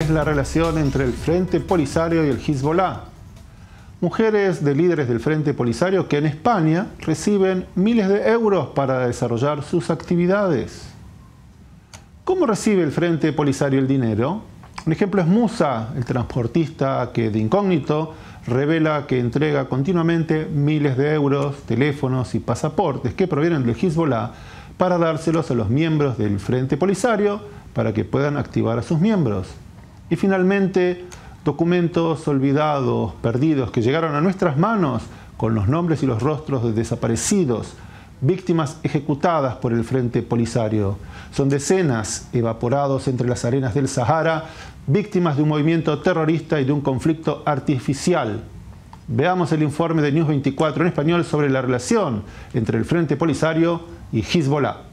es la relación entre el Frente Polisario y el Hezbollah. Mujeres de líderes del Frente Polisario que en España reciben miles de euros para desarrollar sus actividades. ¿Cómo recibe el Frente Polisario el dinero? Un ejemplo es Musa, el transportista que de incógnito revela que entrega continuamente miles de euros, teléfonos y pasaportes que provienen del Hezbollah para dárselos a los miembros del Frente Polisario para que puedan activar a sus miembros. Y finalmente, documentos olvidados, perdidos, que llegaron a nuestras manos con los nombres y los rostros de desaparecidos, víctimas ejecutadas por el Frente Polisario. Son decenas evaporados entre las arenas del Sahara, víctimas de un movimiento terrorista y de un conflicto artificial. Veamos el informe de News 24 en español sobre la relación entre el Frente Polisario y Hezbollah.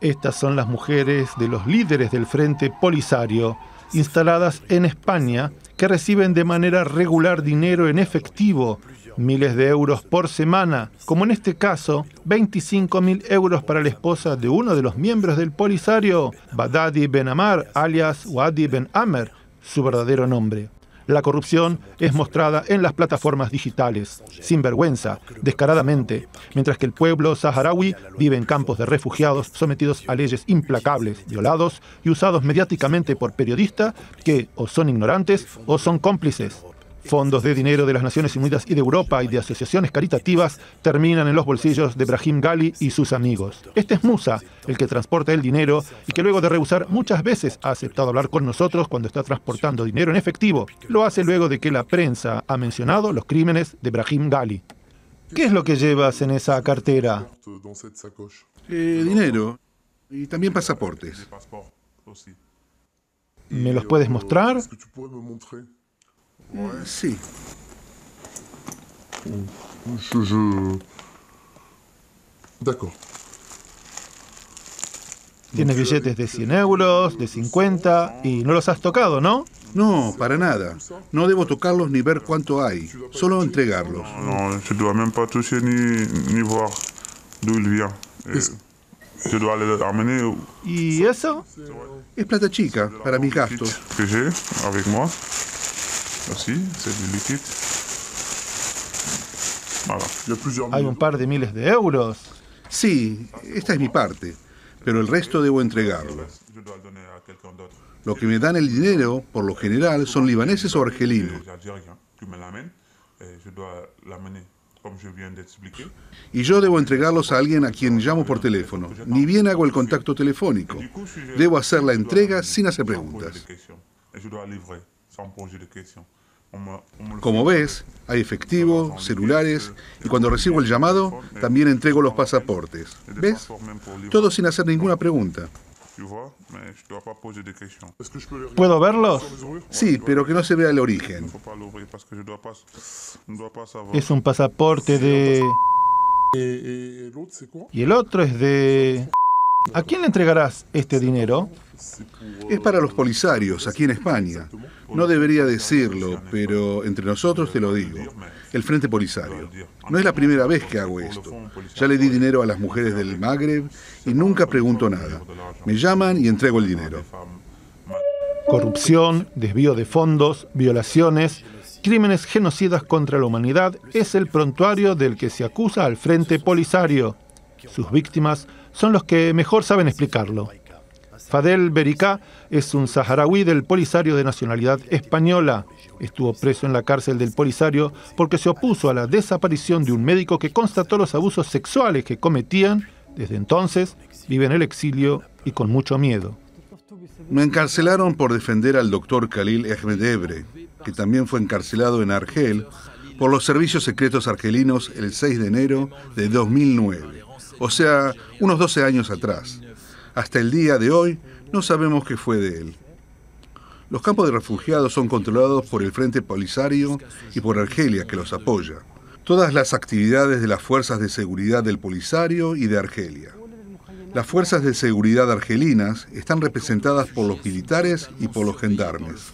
Estas son las mujeres de los líderes del Frente Polisario, instaladas en España, que reciben de manera regular dinero en efectivo, miles de euros por semana, como en este caso, 25.000 euros para la esposa de uno de los miembros del Polisario, Badadi Ben Amar, alias Wadi Ben Amer, su verdadero nombre. La corrupción es mostrada en las plataformas digitales, sin vergüenza, descaradamente, mientras que el pueblo saharaui vive en campos de refugiados sometidos a leyes implacables, violados y usados mediáticamente por periodistas que o son ignorantes o son cómplices. Fondos de dinero de las Naciones Unidas y de Europa y de asociaciones caritativas terminan en los bolsillos de Brahim Gali y sus amigos. Este es Musa, el que transporta el dinero y que luego de rehusar muchas veces ha aceptado hablar con nosotros cuando está transportando dinero en efectivo. Lo hace luego de que la prensa ha mencionado los crímenes de Brahim Gali. ¿Qué es lo que llevas en esa cartera? Eh, dinero y también pasaportes. ¿Me los puedes mostrar? Eh, sí. Je, D'accord. Tienes billetes de 100 euros, de 50, y no los has tocado, ¿no? No, para nada. No debo tocarlos ni ver cuánto hay, solo entregarlos. No, no je dois même ni, ni voir d'où il vient. Je dois les amener. ¿Y eso? Es plata chica para mis gastos. Que j'ai avec moi. Ah, ¿Hay un par de miles de euros? Sí, esta es mi parte, pero el resto debo entregarlo. Lo que me dan el dinero, por lo general, son libaneses o argelinos. Y yo debo entregarlos a alguien a quien llamo por teléfono. Ni bien hago el contacto telefónico. Debo hacer la entrega sin hacer preguntas. Como ves, hay efectivo, celulares eh, y cuando recibo el llamado eh, también entrego los pasaportes. ¿Ves? Todo sin hacer ninguna pregunta. ¿Puedo verlos? Sí, pero que no se vea el origen. Es un pasaporte de... Y el otro es de... ¿A quién le entregarás este dinero? Es para los polisarios aquí en España. No debería decirlo, pero entre nosotros te lo digo. El Frente Polisario. No es la primera vez que hago esto. Ya le di dinero a las mujeres del Magreb y nunca pregunto nada. Me llaman y entrego el dinero. Corrupción, desvío de fondos, violaciones, crímenes genocidas contra la humanidad es el prontuario del que se acusa al Frente Polisario. Sus víctimas son los que mejor saben explicarlo. Fadel Bericá es un saharaui del Polisario de nacionalidad española. Estuvo preso en la cárcel del Polisario porque se opuso a la desaparición de un médico que constató los abusos sexuales que cometían. Desde entonces vive en el exilio y con mucho miedo. Me encarcelaron por defender al doctor Khalil Ebre, que también fue encarcelado en Argel por los servicios secretos argelinos el 6 de enero de 2009 o sea, unos 12 años atrás. Hasta el día de hoy no sabemos qué fue de él. Los campos de refugiados son controlados por el Frente Polisario y por Argelia, que los apoya. Todas las actividades de las fuerzas de seguridad del Polisario y de Argelia. Las fuerzas de seguridad argelinas están representadas por los militares y por los gendarmes.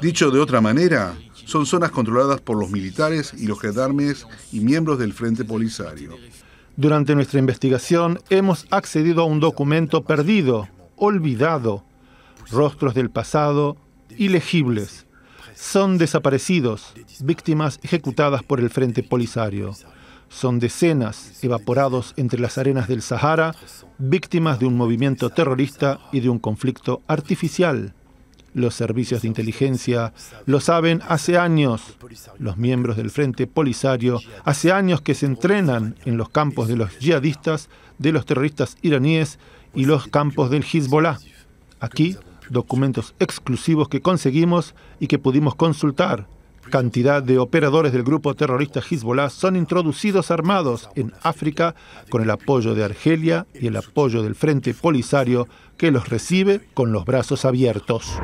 Dicho de otra manera, son zonas controladas por los militares y los gendarmes y miembros del Frente Polisario. Durante nuestra investigación hemos accedido a un documento perdido, olvidado, rostros del pasado, ilegibles. Son desaparecidos, víctimas ejecutadas por el Frente Polisario. Son decenas evaporados entre las arenas del Sahara, víctimas de un movimiento terrorista y de un conflicto artificial. Los servicios de inteligencia lo saben hace años. Los miembros del Frente Polisario hace años que se entrenan en los campos de los yihadistas, de los terroristas iraníes y los campos del Hezbollah. Aquí, documentos exclusivos que conseguimos y que pudimos consultar. Cantidad de operadores del grupo terrorista Hezbollah son introducidos armados en África con el apoyo de Argelia y el apoyo del Frente Polisario que los recibe con los brazos abiertos.